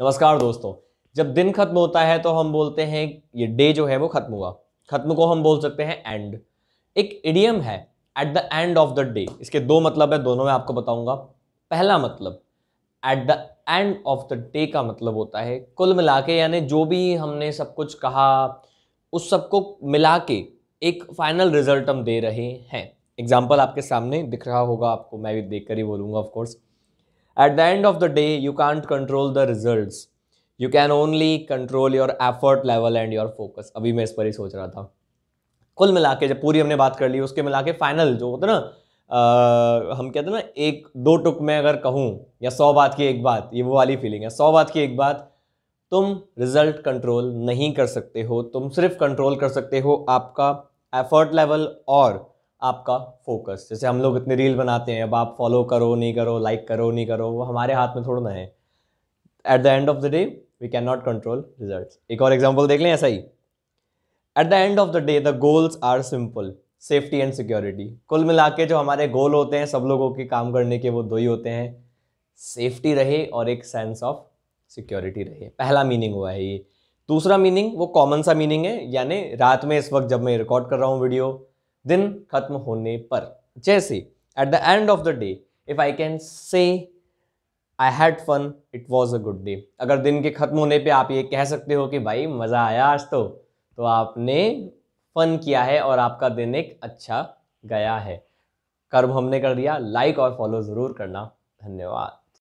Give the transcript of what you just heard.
नमस्कार दोस्तों जब दिन खत्म होता है तो हम बोलते हैं ये डे जो है वो खत्म हुआ खत्म को हम बोल सकते हैं एंड एक इडियम है at the end of the day इसके दो मतलब है दोनों में आपको बताऊंगा पहला मतलब at the end of the day का मतलब होता है कुल मिला के यानी जो भी हमने सब कुछ कहा उस सबको मिला के एक फाइनल रिजल्ट हम दे रहे हैं एग्जाम्पल आपके सामने दिख रहा होगा आपको मैं भी देख कर ही बोलूँगा of course at the end of the day you can't control the result you can only control your effort level and your focus अभी मैं इस पर ही सोच रहा था कुल मिला के जब पूरी हमने बात कर ली उसके मिला के फाइनल जो होता है ना आ, हम कहते हैं ना एक दो टुक में अगर कहूँ या सौ बात की एक बात ये वो वाली फीलिंग है सौ बात की एक बात तुम रिजल्ट कंट्रोल नहीं कर सकते हो तुम सिर्फ कंट्रोल कर सकते हो आपका एफर्ट लेवल और आपका फोकस जैसे हम लोग इतने रील बनाते हैं अब आप फॉलो करो नहीं करो लाइक करो नहीं करो वो हमारे हाथ में थोड़ा ना है at the end of the day we can not control result एक और एग्जाम्पल देख लें ऐसा ही at the end of the day the goals are simple safety and security कुल मिला के जो हमारे गोल होते हैं सब लोगों के काम करने के वो दो ही होते हैं सेफ्टी रहे और एक सेंस ऑफ सिक्योरिटी रहे पहला मीनिंग हुआ है ये दूसरा मीनिंग वो कॉमन सा मीनिंग है यानी रात में इस वक्त जब मैं रिकॉर्ड कर रहा हूँ वीडियो दिन खत्म होने पर जैसे at the end of the day if I can say I had fun it was a good day अगर दिन के खत्म होने पे आप ये कह सकते हो कि भाई मज़ा आया आज तो तो आपने फन किया है और आपका दिन एक अच्छा गया है कर्म हमने कर दिया लाइक और फॉलो ज़रूर करना धन्यवाद